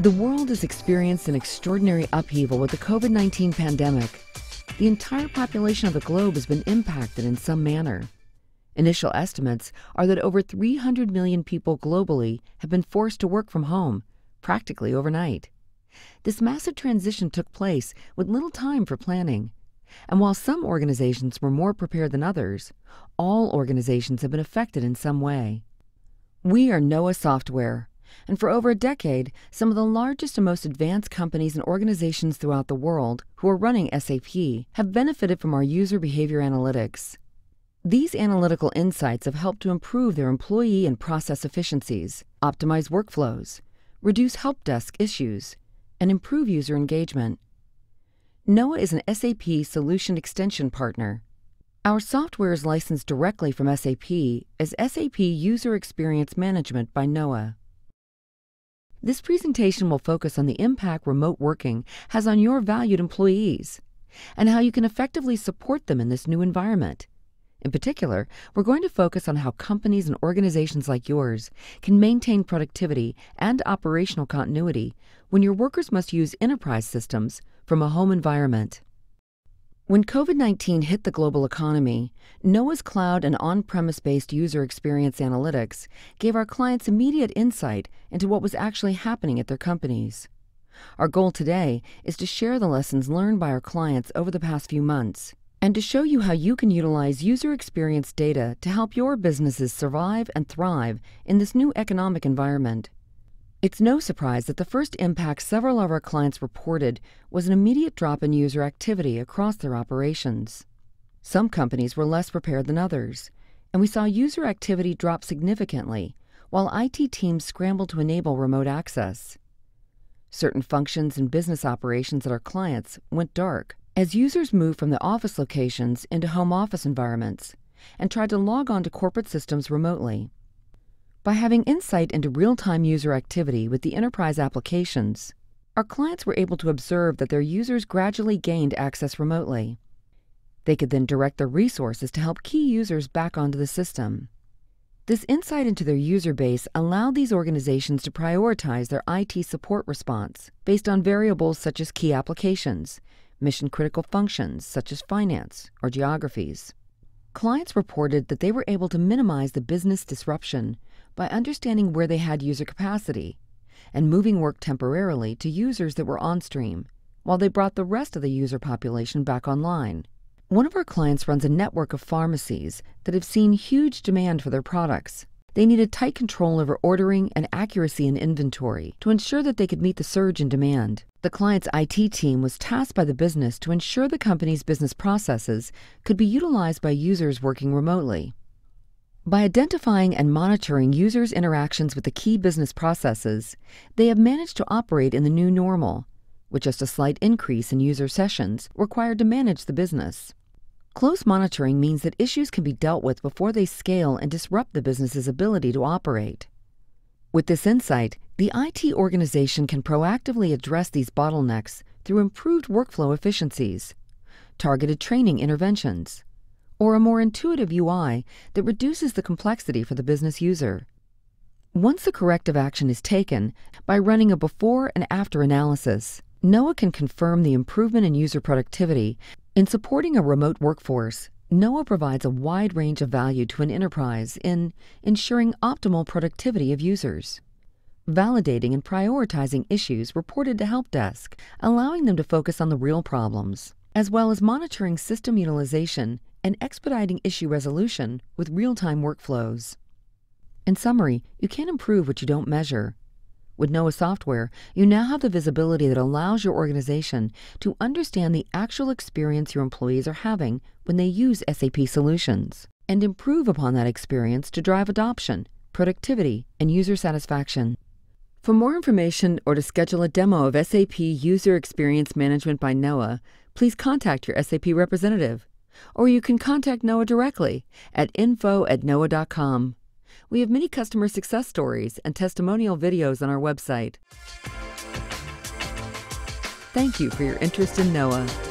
The world has experienced an extraordinary upheaval with the COVID 19 pandemic. The entire population of the globe has been impacted in some manner. Initial estimates are that over 300 million people globally have been forced to work from home, practically overnight. This massive transition took place with little time for planning. And while some organizations were more prepared than others, all organizations have been affected in some way. We are NOAA Software, and for over a decade, some of the largest and most advanced companies and organizations throughout the world who are running SAP have benefited from our user behavior analytics. These analytical insights have helped to improve their employee and process efficiencies, optimize workflows, reduce help desk issues, and improve user engagement. NOAA is an SAP solution extension partner our software is licensed directly from SAP as SAP User Experience Management by NOAA. This presentation will focus on the impact remote working has on your valued employees and how you can effectively support them in this new environment. In particular, we're going to focus on how companies and organizations like yours can maintain productivity and operational continuity when your workers must use enterprise systems from a home environment. When COVID 19 hit the global economy, NOAA's cloud and on premise based user experience analytics gave our clients immediate insight into what was actually happening at their companies. Our goal today is to share the lessons learned by our clients over the past few months and to show you how you can utilize user experience data to help your businesses survive and thrive in this new economic environment. It's no surprise that the first impact several of our clients reported was an immediate drop in user activity across their operations. Some companies were less prepared than others, and we saw user activity drop significantly while IT teams scrambled to enable remote access. Certain functions and business operations at our clients went dark as users moved from the office locations into home office environments and tried to log on to corporate systems remotely. By having insight into real-time user activity with the enterprise applications, our clients were able to observe that their users gradually gained access remotely. They could then direct their resources to help key users back onto the system. This insight into their user base allowed these organizations to prioritize their IT support response based on variables such as key applications, mission critical functions such as finance or geographies. Clients reported that they were able to minimize the business disruption by understanding where they had user capacity and moving work temporarily to users that were on stream while they brought the rest of the user population back online. One of our clients runs a network of pharmacies that have seen huge demand for their products. They needed tight control over ordering and accuracy in inventory to ensure that they could meet the surge in demand. The client's IT team was tasked by the business to ensure the company's business processes could be utilized by users working remotely. By identifying and monitoring users' interactions with the key business processes, they have managed to operate in the new normal, with just a slight increase in user sessions required to manage the business. Close monitoring means that issues can be dealt with before they scale and disrupt the business's ability to operate. With this insight, the IT organization can proactively address these bottlenecks through improved workflow efficiencies, targeted training interventions, or a more intuitive UI that reduces the complexity for the business user. Once the corrective action is taken, by running a before and after analysis, NOAA can confirm the improvement in user productivity. In supporting a remote workforce, NOAA provides a wide range of value to an enterprise in ensuring optimal productivity of users validating and prioritizing issues reported to Help Desk, allowing them to focus on the real problems, as well as monitoring system utilization and expediting issue resolution with real-time workflows. In summary, you can't improve what you don't measure. With NOAA software, you now have the visibility that allows your organization to understand the actual experience your employees are having when they use SAP solutions and improve upon that experience to drive adoption, productivity, and user satisfaction. For more information or to schedule a demo of SAP User Experience Management by NOAA, please contact your SAP representative or you can contact NOAA directly at info at NOAA.com. We have many customer success stories and testimonial videos on our website. Thank you for your interest in NOAA.